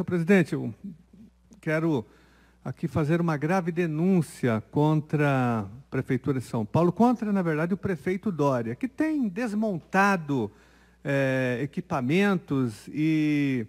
Senhor presidente, eu quero aqui fazer uma grave denúncia contra a Prefeitura de São Paulo, contra, na verdade, o prefeito Dória, que tem desmontado é, equipamentos e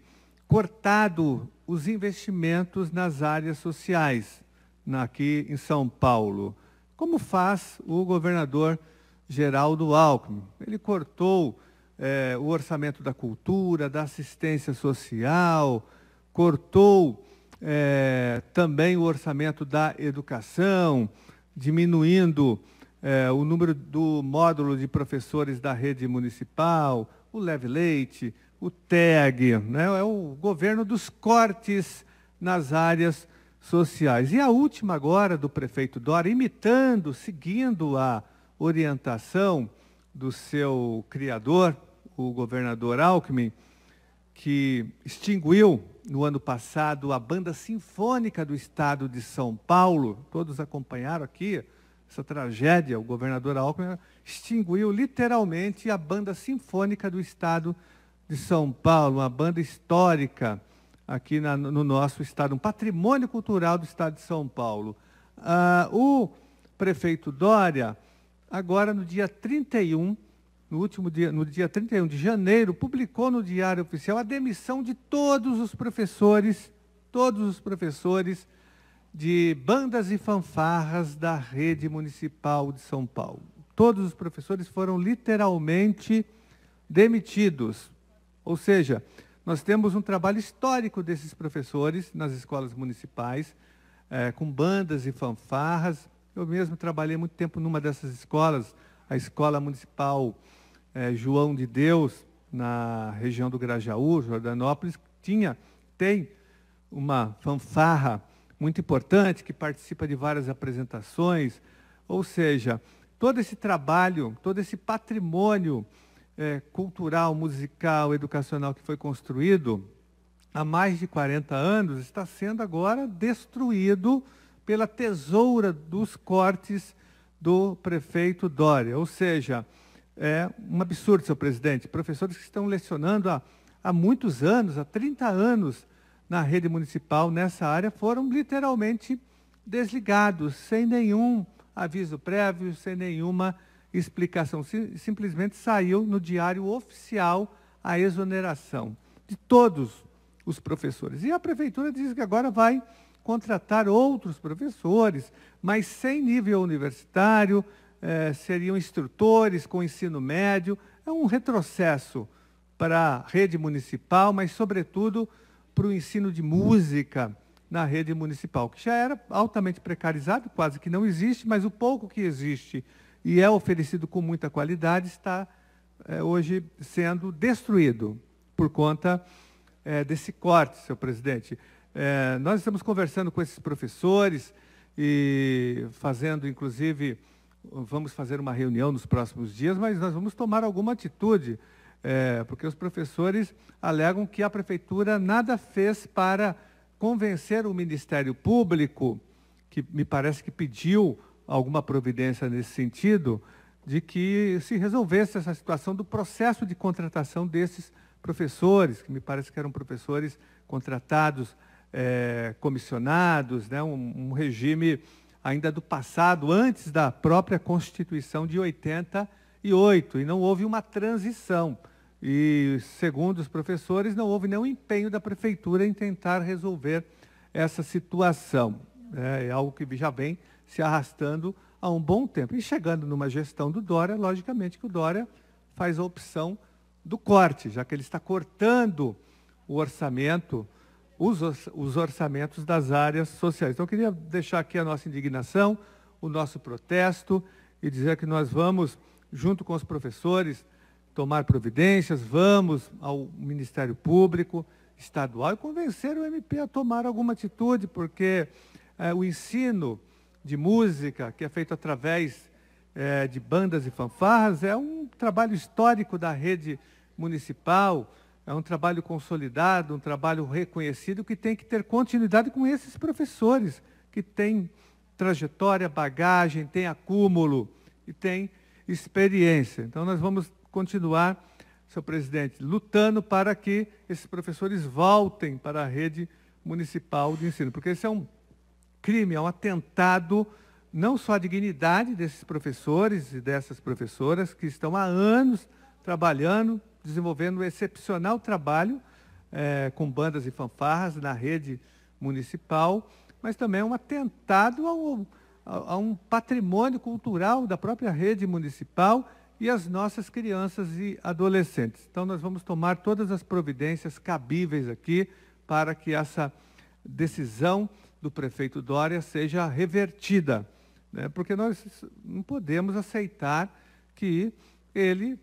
cortado os investimentos nas áreas sociais na, aqui em São Paulo, como faz o governador Geraldo Alckmin. Ele cortou é, o orçamento da cultura, da assistência social, cortou é, também o orçamento da educação, diminuindo é, o número do módulo de professores da rede municipal, o Leve Leite, o TEG, né? é o governo dos cortes nas áreas sociais. E a última agora do prefeito Dora, imitando, seguindo a orientação do seu criador, o governador Alckmin, que extinguiu no ano passado, a Banda Sinfônica do Estado de São Paulo, todos acompanharam aqui essa tragédia, o governador Alckmin extinguiu literalmente a Banda Sinfônica do Estado de São Paulo, uma banda histórica aqui na, no nosso estado, um patrimônio cultural do estado de São Paulo. Ah, o prefeito Dória, agora no dia 31 no último dia, no dia 31 de janeiro, publicou no Diário Oficial a demissão de todos os professores, todos os professores de bandas e fanfarras da rede municipal de São Paulo. Todos os professores foram literalmente demitidos. Ou seja, nós temos um trabalho histórico desses professores nas escolas municipais, é, com bandas e fanfarras. Eu mesmo trabalhei muito tempo numa dessas escolas, a Escola Municipal é, João de Deus, na região do Grajaú, Jordanópolis, tinha, tem uma fanfarra muito importante que participa de várias apresentações. Ou seja, todo esse trabalho, todo esse patrimônio é, cultural, musical, educacional que foi construído há mais de 40 anos está sendo agora destruído pela tesoura dos cortes do prefeito Dória. Ou seja, é um absurdo, seu presidente. Professores que estão lecionando há, há muitos anos, há 30 anos, na rede municipal nessa área foram literalmente desligados, sem nenhum aviso prévio, sem nenhuma explicação. Simplesmente saiu no diário oficial a exoneração de todos os professores. E a prefeitura diz que agora vai contratar outros professores, mas sem nível universitário, é, seriam instrutores com ensino médio. É um retrocesso para a rede municipal, mas, sobretudo, para o ensino de música na rede municipal, que já era altamente precarizado, quase que não existe, mas o pouco que existe e é oferecido com muita qualidade está é, hoje sendo destruído por conta é, desse corte, seu presidente. nós estamos conversando com esses professores e fazendo, inclusive, vamos fazer uma reunião nos próximos dias, mas nós vamos tomar alguma atitude, é, porque os professores alegam que a prefeitura nada fez para convencer o Ministério Público, que me parece que pediu alguma providência nesse sentido, de que se resolvesse essa situação do processo de contratação desses professores, que me parece que eram professores contratados, é, comissionados, né, um, um regime ainda do passado, antes da própria Constituição de 88, e não houve uma transição. E, segundo os professores, não houve nenhum empenho da prefeitura em tentar resolver essa situação. É, é algo que já vem se arrastando há um bom tempo. E chegando numa gestão do Dória, logicamente que o Dória faz a opção do corte, já que ele está cortando o orçamento os orçamentos das áreas sociais. Então, eu queria deixar aqui a nossa indignação, o nosso protesto e dizer que nós vamos, junto com os professores, tomar providências, vamos ao Ministério Público Estadual e convencer o MP a tomar alguma atitude, porque é, o ensino de música, que é feito através é, de bandas e fanfarras, é um trabalho histórico da rede municipal é um trabalho consolidado, um trabalho reconhecido que tem que ter continuidade com esses professores que têm trajetória, bagagem, têm acúmulo e têm experiência. Então nós vamos continuar, senhor presidente, lutando para que esses professores voltem para a rede municipal de ensino, porque esse é um crime, é um atentado não só à dignidade desses professores e dessas professoras que estão há anos trabalhando desenvolvendo um excepcional trabalho é, com bandas e fanfarras na rede municipal, mas também um atentado ao, a, a um patrimônio cultural da própria rede municipal e as nossas crianças e adolescentes. Então, nós vamos tomar todas as providências cabíveis aqui para que essa decisão do prefeito Dória seja revertida, né? porque nós não podemos aceitar que ele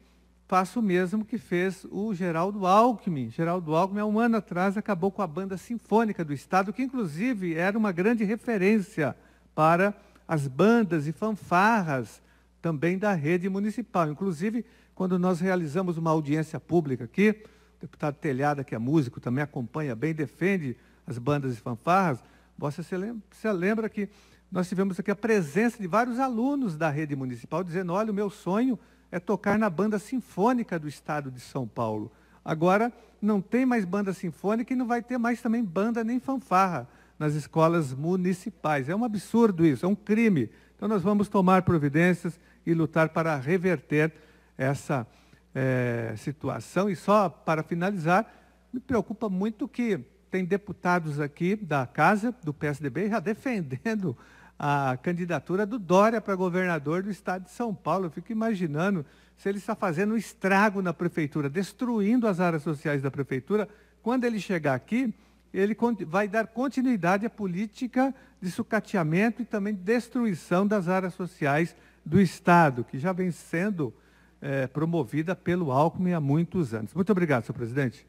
faço o mesmo que fez o Geraldo Alckmin. Geraldo Alckmin, há um ano atrás, acabou com a banda sinfônica do Estado, que inclusive era uma grande referência para as bandas e fanfarras também da rede municipal. Inclusive, quando nós realizamos uma audiência pública aqui, o deputado Telhada, que é músico, também acompanha bem, defende as bandas e fanfarras, você se lembra, lembra que nós tivemos aqui a presença de vários alunos da rede municipal dizendo, olha, o meu sonho é tocar na banda sinfônica do estado de São Paulo. Agora não tem mais banda sinfônica e não vai ter mais também banda nem fanfarra nas escolas municipais. É um absurdo isso, é um crime. Então nós vamos tomar providências e lutar para reverter essa é, situação. E só para finalizar, me preocupa muito que tem deputados aqui da casa do PSDB já defendendo a candidatura do Dória para governador do estado de São Paulo. Eu fico imaginando se ele está fazendo um estrago na prefeitura, destruindo as áreas sociais da prefeitura. Quando ele chegar aqui, ele vai dar continuidade à política de sucateamento e também destruição das áreas sociais do Estado, que já vem sendo é, promovida pelo Alckmin há muitos anos. Muito obrigado, senhor presidente.